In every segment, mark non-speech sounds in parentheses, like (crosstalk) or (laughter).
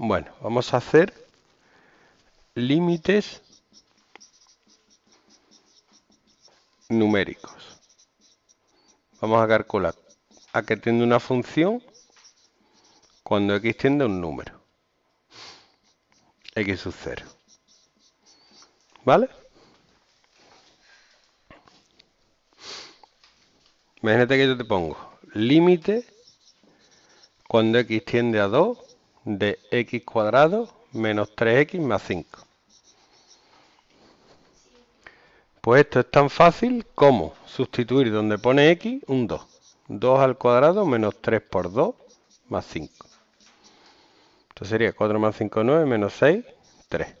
Bueno, vamos a hacer límites numéricos. Vamos a calcular a que tiende una función cuando x tiende a un número. x sub 0. ¿Vale? Imagínate que yo te pongo límite cuando x tiende a 2 de x cuadrado menos 3x más 5. Pues esto es tan fácil como sustituir donde pone x un 2. 2 al cuadrado menos 3 por 2 más 5. Esto sería 4 más 5, 9, menos 6, 3.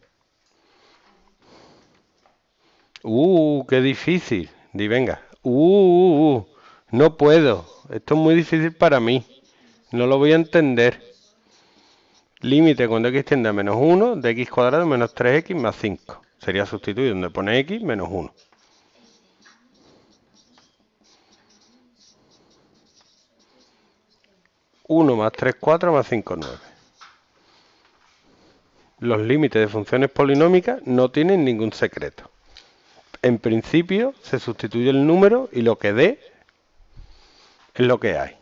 ¡Uh, qué difícil! Di, venga. Uh, no puedo. Esto es muy difícil para mí. No lo voy a entender límite cuando x tiende a menos 1 de x cuadrado menos 3x más 5. Sería sustituir donde pone x menos 1. 1 más 3, 4 más 5, 9. Los límites de funciones polinómicas no tienen ningún secreto. En principio se sustituye el número y lo que dé es lo que hay.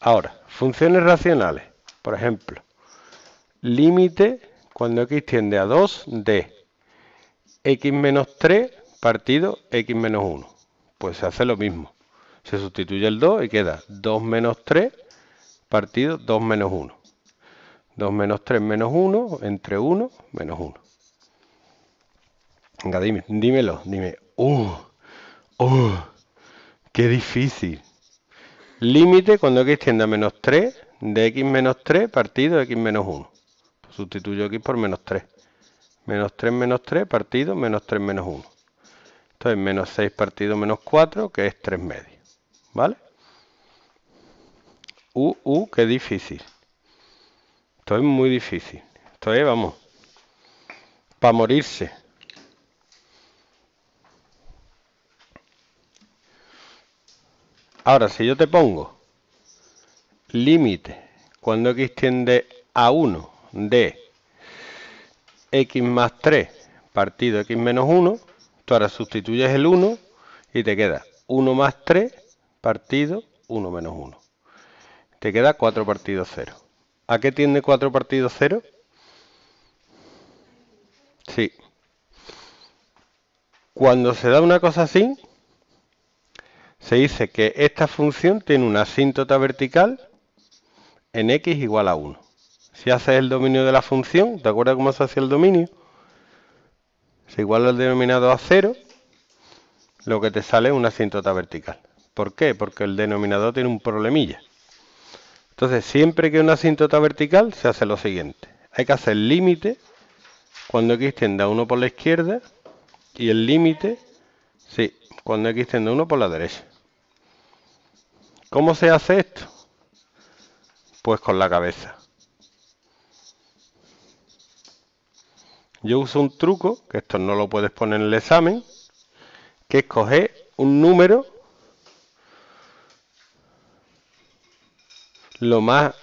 Ahora, funciones racionales. Por ejemplo, límite cuando x tiende a 2 de x menos 3 partido x menos 1. Pues se hace lo mismo. Se sustituye el 2 y queda 2 menos 3 partido 2 menos 1. 2 menos 3 menos 1 entre 1 menos 1. Venga, dímelo, dime. ¡Uh! ¡Uh! ¡Qué difícil! Límite cuando x tiende a menos 3 de x menos 3 partido de x menos 1. Sustituyo x por menos 3. Menos 3 menos 3 partido menos 3 menos 1. Entonces menos 6 partido menos 4 que es 3 medios. ¿Vale? U, u, qué difícil. Esto es muy difícil. Esto es, vamos, para morirse. Ahora, si yo te pongo límite cuando x tiende a 1 de x más 3 partido x menos 1, tú ahora sustituyes el 1 y te queda 1 más 3 partido 1 menos 1. Te queda 4 partido 0. ¿A qué tiende 4 partido 0? Sí. Cuando se da una cosa así, se dice que esta función tiene una asíntota vertical en x igual a 1. Si haces el dominio de la función, ¿te acuerdas cómo se hace el dominio? Si iguala el denominador a 0, lo que te sale es una asíntota vertical. ¿Por qué? Porque el denominador tiene un problemilla. Entonces, siempre que una asíntota vertical, se hace lo siguiente. Hay que hacer el límite cuando x tienda a 1 por la izquierda y el límite, sí, cuando x tiende a 1 por la derecha. ¿Cómo se hace esto? pues con la cabeza. Yo uso un truco, que esto no lo puedes poner en el examen, que es coger un número lo más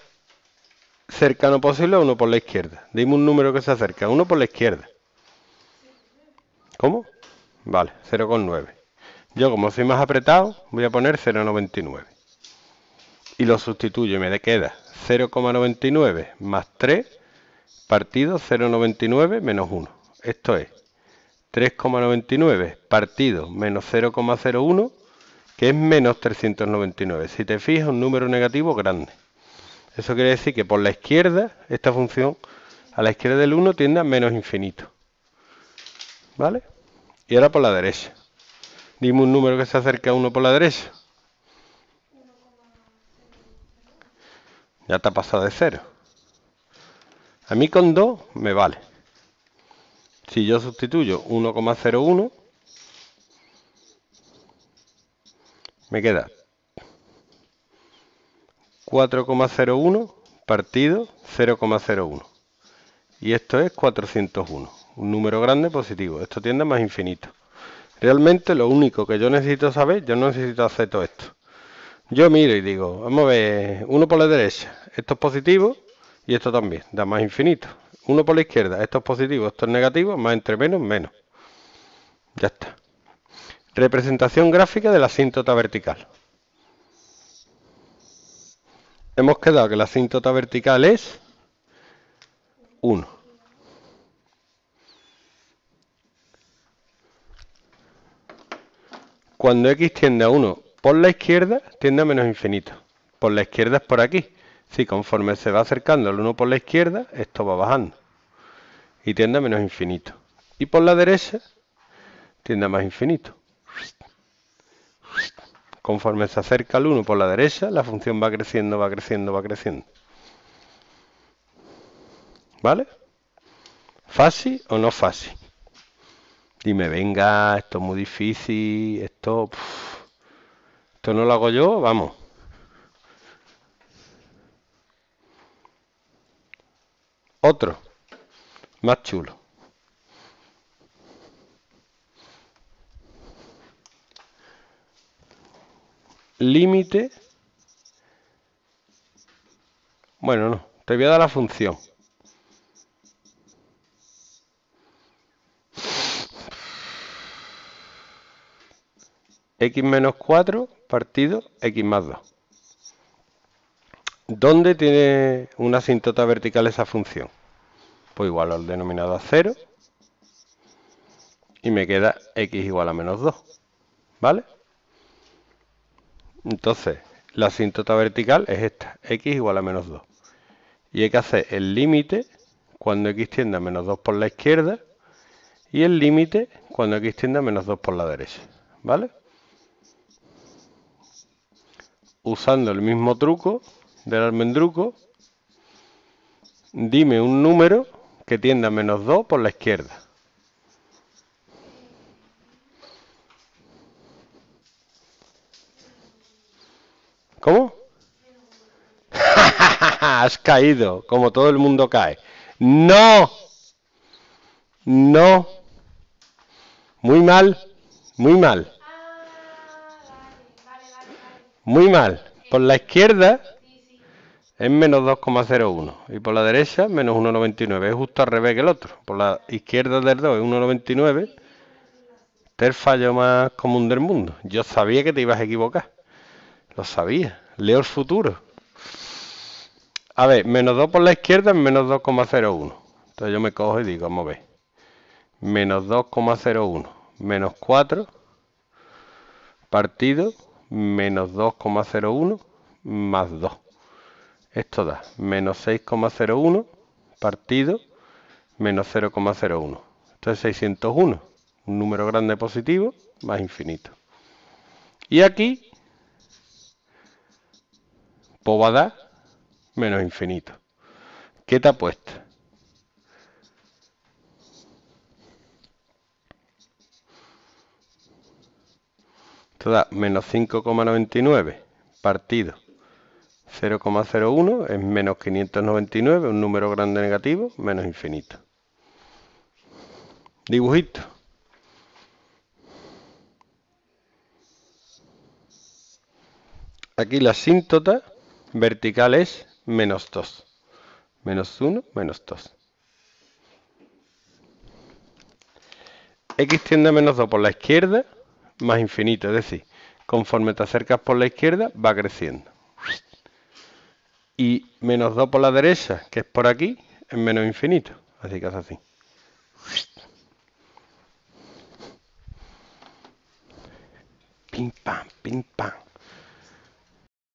cercano posible a uno por la izquierda. Dime un número que se acerca, uno por la izquierda. ¿Cómo? Vale, 0,9. Yo como soy más apretado, voy a poner 0,99 y lo sustituyo y me queda 0,99 más 3 partido 0,99 menos 1. Esto es 3,99 partido menos 0,01 que es menos 399. Si te fijas, un número negativo grande. Eso quiere decir que por la izquierda, esta función, a la izquierda del 1 tiende a menos infinito. ¿Vale? Y ahora por la derecha. Dime un número que se acerca a 1 por la derecha. Ya te ha pasado de cero. A mí con 2 me vale. Si yo sustituyo 1,01, me queda 4,01 partido 0,01. Y esto es 401, un número grande positivo. Esto tiende a más infinito. Realmente lo único que yo necesito saber, yo no necesito hacer todo esto. Yo miro y digo, vamos a ver, uno por la derecha, esto es positivo y esto también, da más infinito. Uno por la izquierda, esto es positivo, esto es negativo, más entre menos, menos. Ya está. Representación gráfica de la asíntota vertical. Hemos quedado que la asíntota vertical es 1. Cuando x tiende a 1 por la izquierda tiende a menos infinito. Por la izquierda es por aquí. Si conforme se va acercando el 1 por la izquierda, esto va bajando. Y tiende a menos infinito. Y por la derecha tiende a más infinito. Conforme se acerca el 1 por la derecha, la función va creciendo, va creciendo, va creciendo. ¿Vale? ¿Fácil o no fácil? Dime, venga, esto es muy difícil, esto... Esto no lo hago yo, vamos. Otro. Más chulo. Límite. Bueno, no. Te voy a dar la función. x menos 4 partido x más 2. ¿Dónde tiene una asíntota vertical esa función? Pues igual al denominado a 0 y me queda x igual a menos 2. ¿Vale? Entonces, la asíntota vertical es esta, x igual a menos 2. Y hay que hacer el límite cuando x tiende a menos 2 por la izquierda y el límite cuando x tiende a menos 2 por la derecha. ¿Vale? usando el mismo truco del almendruco, dime un número que tienda a menos 2 por la izquierda. ¿Cómo? (laughs) Has caído, como todo el mundo cae. No, no. Muy mal, muy mal. Muy mal. Por la izquierda es menos 2,01 y por la derecha menos 1,99. Es justo al revés que el otro. Por la izquierda del 2 es 1,99. Este es el fallo más común del mundo. Yo sabía que te ibas a equivocar. Lo sabía. Leo el futuro. A ver, menos 2 por la izquierda es menos 2,01. Entonces yo me cojo y digo, vamos a ver. Menos 2,01 menos 4 partido menos 2,01 más 2. Esto da menos 6,01 partido menos 0,01. Esto es 601, un número grande positivo más infinito. Y aquí, Poba dar menos infinito. ¿Qué te apuesta? Esto da menos 5,99 partido 0,01 es menos 599, un número grande negativo, menos infinito. Dibujito. Aquí la asíntota vertical es menos 2. Menos 1, menos 2. X tiende a menos 2 por la izquierda más infinito, es decir, conforme te acercas por la izquierda va creciendo. Y menos 2 por la derecha, que es por aquí, es menos infinito. Así que es así. Pim pam, pim pam.